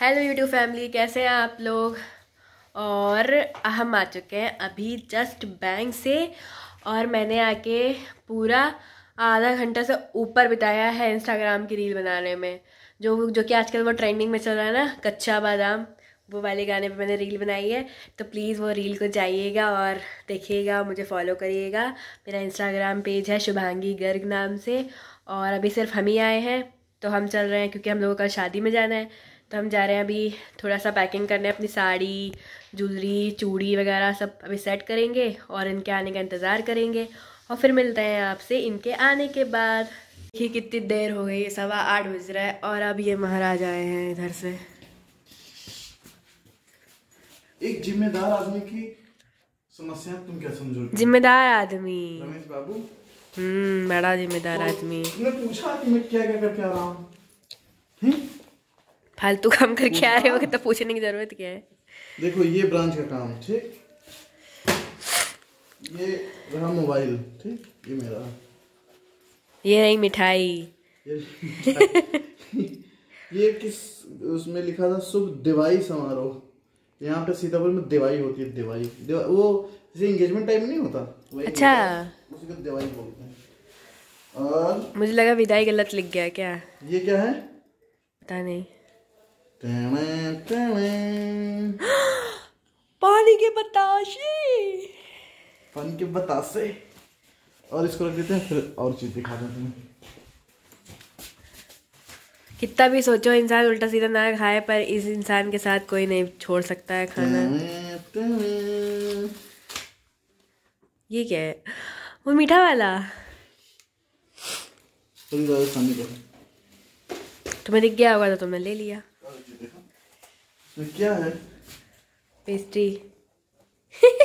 Hello YouTube family कैसे हैं आप लोग और हम आ चुके हैं अभी जस्ट बैंक से और मैंने आके पूरा आधा घंटा से ऊपर बिताया है इंस्टाग्राम की रील बनाने में जो जो कि आजकल वो ट्रेंडिंग में चल रहा है ना कच्चा बादाम वो वाले गाने पे मैंने रील बनाई है तो प्लीज़ वो रील को जाइएगा और देखिएगा मुझे फॉलो करिएगा मेरा इंस्टाग्राम पेज है शुभांगी गर्ग नाम से और अभी सिर्फ हम ही आए हैं तो हम चल रहे हैं क्योंकि हम लोगों का शादी में जाना है तो हम जा रहे हैं अभी थोड़ा सा पैकिंग करने अपनी साड़ी ज्वेलरी चूड़ी वगैरह सब अभी सेट करेंगे और इनके आने का इंतज़ार करेंगे और फिर मिलते हैं आपसे इनके आने के बाद देखिए कितनी देर हो गई सवा आठ बज रहा है और अब ये महाराज आए हैं इधर से एक जिम्मेदार आदमी की समस्या तुम क्या समझो जिम्मेदार आदमी रमेश बाबू हम्म बड़ा जिम्मेदार तो आदमी पूछा कि मैं क्या क्या करके आ रहा हूँ हम्म? फालतू काम करके आ रहे हो तो हाँ। पूछने की जरूरत क्या है देखो ये ब्रांच का काम ठीक ये रहा मोबाइल ठीक ये मेरा ये रही मिठाई ये किस उसमें लिखा था शुभ दिवाई समारोह यहाँ पे सीतापुर में दिवाई होती है दिवाई, दिवाई वो जैसे एंगेजमेंट टाइम नहीं होता अच्छा उसको दिवाई बोलते हैं और मुझे लगा विदाई गलत लिख गया क्या ये क्या है पता नहीं पानी के बताशे पानी के बताशे और इसको रख देते हैं फिर और चीज दिखा देते हैं कितना भी सोचो इंसान उल्टा सीधा ना खाए पर इस इंसान के साथ कोई नहीं छोड़ सकता है खाना ये क्या है वो मीठा वाला तुम्हें दिख गया होगा तो तुमने ले लिया तो क्या है पेस्ट्री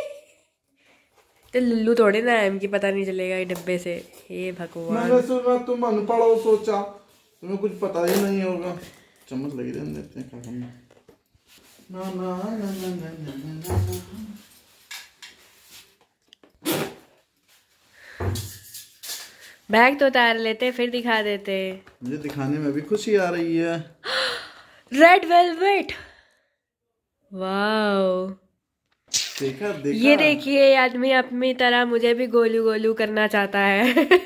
तो लल्लू थोड़े ना एम की पता नहीं चलेगा डब्बे से हे भगवान मैंने सुना तुम अनपढ़ हो सोचा तुम्हें कुछ पता ही नहीं होगा चम्मच लगी रहने देते हैं क्या ना ना ना ना ना ना ना ना बैग तो उतार लेते फिर दिखा देते मुझे दिखाने में भी खुशी आ रही है रेड वेलवेट वाओ देखा, देखा। ये देखिए आदमी अपनी तरह मुझे भी गोलू गोलू करना चाहता है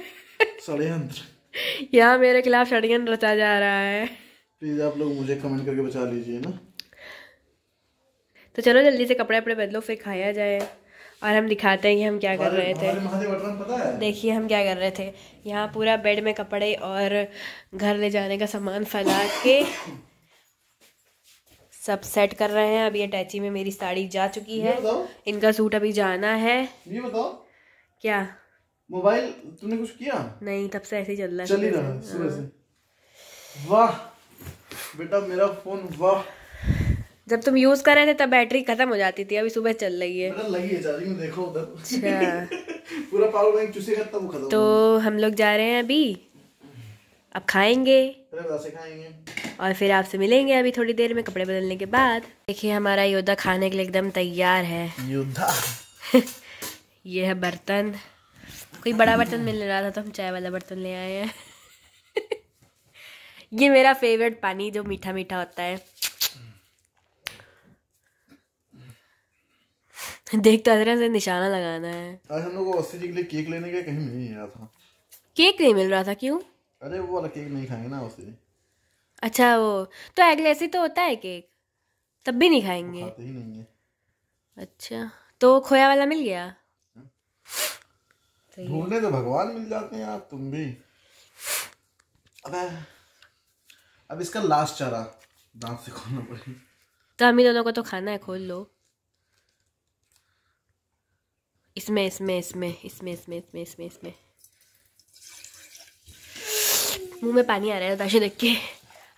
षडयंत्र यहाँ मेरे खिलाफ षडयंत्र रचा जा रहा है प्लीज आप लोग मुझे कमेंट करके बचा लीजिए ना तो चलो जल्दी से कपड़े वपड़े बदलो फिर खाया जाए और हम दिखाते हैं कि हम क्या कर रहे थे देखिए हम क्या कर रहे थे यहाँ पूरा बेड में कपड़े और घर ले जाने का सामान फैला के सब सेट कर रहे हैं अभी अटैची में मेरी साड़ी जा चुकी है इनका सूट अभी जाना है ये बताओ क्या मोबाइल तुमने कुछ किया नहीं तब से ऐसे ही चल रहा है वाह बेटा मेरा फोन वाह जब तुम यूज कर रहे थे तब बैटरी खत्म हो जाती थी अभी सुबह चल रही है लगी है देखो अच्छा। पूरा पावर बैंक चूसे खत्म तो हम लोग जा रहे हैं अभी अब खाएंगे खाएंगे और फिर आपसे मिलेंगे अभी थोड़ी देर में कपड़े बदलने के बाद देखिए हमारा योद्धा खाने के लिए एकदम तैयार है योद्धा ये है बर्तन कोई बड़ा बर्तन मिल रहा था तो हम चाय वाला बर्तन ले आए हैं ये मेरा फेवरेट पानी जो मीठा मीठा होता है देख तो अदरा से निशाना लगाना है आज हम लोगों को अस्सी जी के लिए केक लेने के कहीं नहीं रहा था केक नहीं मिल रहा था क्यों अरे वो वाला केक नहीं खाएंगे ना अस्सी जी अच्छा वो तो एग लेस ही तो होता है केक तब भी नहीं खाएंगे खाते ही नहीं है अच्छा तो खोया वाला मिल गया हाँ। ढूंढने तो भगवान मिल जाते हैं यार तुम भी अब अब इसका लास्ट चारा दांत से खोलना पड़ेगा तो हम दोनों को तो खाना है खोल लो इसमें इसमें इसमें इसमें इसमें इसमें इसमें इसमें मुंह में पानी आ रहा है दाशे देख के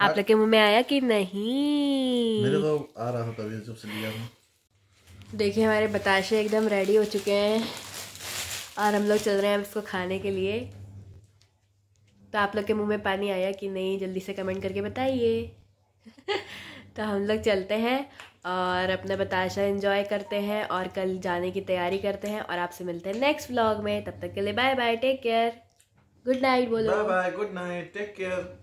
आप लोग के मुंह में आया कि नहीं मेरे तो आ रहा था जब से लिया देखिए हमारे बताशे एकदम रेडी हो चुके हैं और हम लोग चल रहे हैं इसको खाने के लिए तो आप लोग के मुंह में पानी आया कि नहीं जल्दी से कमेंट करके बताइए तो हम लोग चलते हैं और अपना बताशा इन्जॉय करते हैं और कल जाने की तैयारी करते हैं और आपसे मिलते हैं नेक्स्ट व्लॉग में तब तक के लिए bye bye take care good night बोलो bye bye good night take care